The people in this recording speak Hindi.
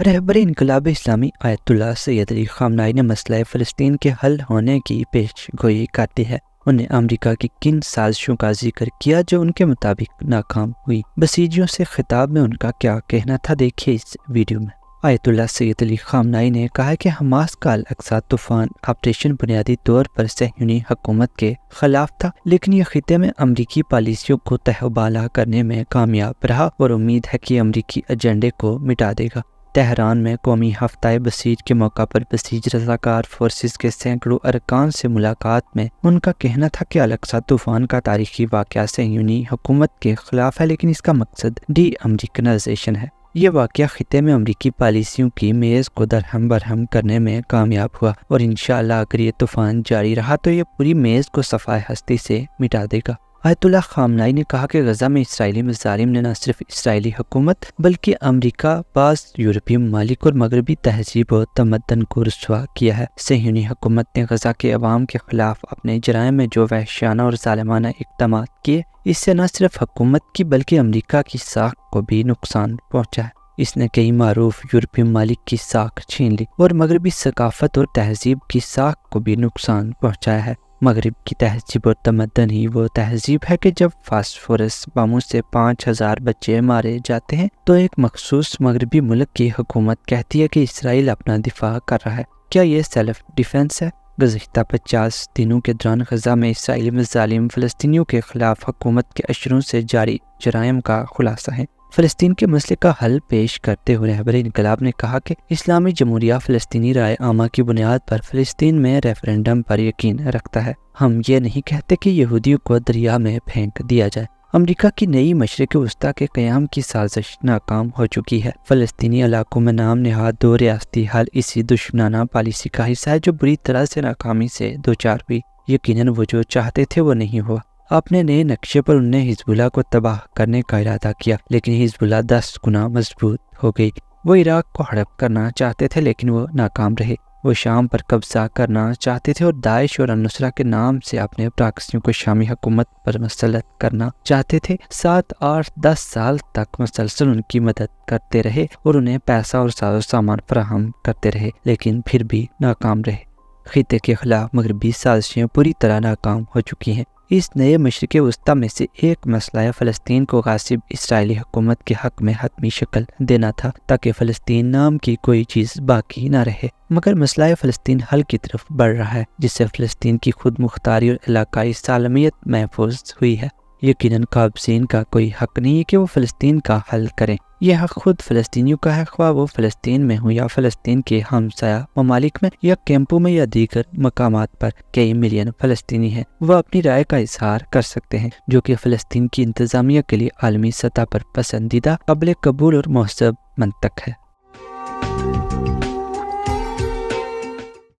रहबर इनकलाब इस्लामी आयतुल्ला सैद अली खामनाई ने मसला फ़लस्तीन के हल होने की पेश गोई करती है उन्हें अमरीका की किन साजिशों का जिक्र किया जो उनके मुताबिक नाकाम हुई बसीजियों से खिताब में उनका क्या कहना था देखिए इस वीडियो में आयतुल्ला सैद अली खामनाई ने कहा कि हमास का अलगसा तूफान ऑपरेशन बुनियादी तौर पर सहयूनी हकूमत के खिलाफ था लेकिन यह खिते में अमरीकी पॉलिसियों को तहबाला करने में कामयाब रहा और उम्मीद है कि अमरीकी एजेंडे को मिटा देगा तहरान में कौमी हफ्ता बसीज के मौका पर बसीज रजाकार फोर्स के सैकड़ों अरकान से मुलाकात में उनका कहना था कि अलक्सा तूफान का तारीखी वाक़ सयूनी हुकूमत के खिलाफ है लेकिन इसका मकसद डी अमरीकनाइजेशन है ये वाक़ ख़त्े में अमरीकी पॉलिसियों की मेज़ को दरहम बरहम करने में कामयाब हुआ और इन अगर ये तूफान जारी रहा तो ये पूरी मेज़ को सफ़ाई हस्ती से मिटा देगा आयतुल्ला खामनाई ने कहा कि गजा में इसराइली मजालिम ने न सिर्फ इसराइली हुकूमत बल्कि अमरीका पास यूरोपीय मालिक और मगरबी तहजीब और तमदन को रसुआ किया है सहनी हुकूमत ने गजा के अवाम के खिलाफ अपने जराये में जो वहशाना और ालमाना इकदाम किए इससे न सिर्फ हुकूमत की बल्कि अमरीका की साख को भी नुकसान पहुँचा है इसने कई मरूफ यूरोपीय मालिक की साख छीन ली और मगरबी सकाफत और तहजीब की साख को भी नुकसान पहुँचाया है मगरब की तहजीब और तमदन ही वो तहजीब है कि जब फास्फोरस बामों से पाँच हज़ार बच्चे मारे जाते हैं तो एक मखसूस मगरबी मुल्क की हुकूमत कहती है कि इसराइल अपना दिफा कर रहा है क्या ये सेल्फ डिफेंस है गुजशत पचास दिनों के दौरान गजा में इसराइल में ालिम फ़लस्तियों के खिलाफ हुकूमत के अशरों से जारी जराइम का खुलासा है फलस्तीन के मसले का हल पेश करते हुए रहबर इनकलाब ने कहा कि इस्लामी जमहूरिया फलस्तनी राय आमा की बुनियाद पर फलस्तीन में रेफरेंडम पर यकीन रखता है हम ये नहीं कहते कि यहूदियों को दरिया में फेंक दिया जाए अमरीका की नई मशरक वस्ती के क्याम की साजिश नाकाम हो चुकी है फलस्तनी इलाकों में नाम नहाद दो रियाती हल इसी दुश्मनाना पॉलिसी का हिस्सा है जो बुरी तरह से नाकामी से दो चार हुई यकीन वो जो चाहते थे वो नहीं हुआ अपने नए नक्शे पर उनने हिजबुल्ला को तबाह करने का इरादा किया लेकिन हिजबुल्ला दस गुना मजबूत हो गई वो इराक को हड़प करना चाहते थे लेकिन वो नाकाम रहे वो शाम पर कब्जा करना चाहते थे और दाइश और अनुसरा के नाम से अपने प्राकसियों को शामी हुकूमत पर मसलत करना चाहते थे सात आठ दस साल तक मसलसल उनकी मदद करते रहे और उन्हें पैसा और साजो सामान फराहम करते रहे लेकिन फिर भी नाकाम रहे खिते के खिलाफ मगरबी साजिशें पूरी तरह नाकाम हो चुकी हैं इस नए मिश्र के वस्ता में से एक मसला है फ़लस्तीन को गासिब इसराइली हुकूमत के हक में हतमी शक्ल देना था ताकि फ़लस्तीन नाम की कोई चीज़ बाकी ना रहे मगर मसला फ़लस्तीन हल की तरफ बढ़ रहा है जिससे फ़लस्तीन की खुद मुख्तारी और इलाकाई सालमियत महफूज हुई है यकीनन काबसिन का कोई हक नहीं है कि वो फ़लस्तीन का हल करें यह हक खुद फ़लस्तियों का है ख्वा वो फ़लस्तीन में हो या फ़लस्तीन के हमसाया ममालिक में या कैंपों में या दीगर मकाम पर कई मिलियन फ़लस्तीनी हैं वह अपनी राय का इजहार कर सकते हैं जो कि फ़लस्तीन की इंतजामिया के लिए आलमी सतह पर पसंदीदा कबल कबूल और महसब मंतक है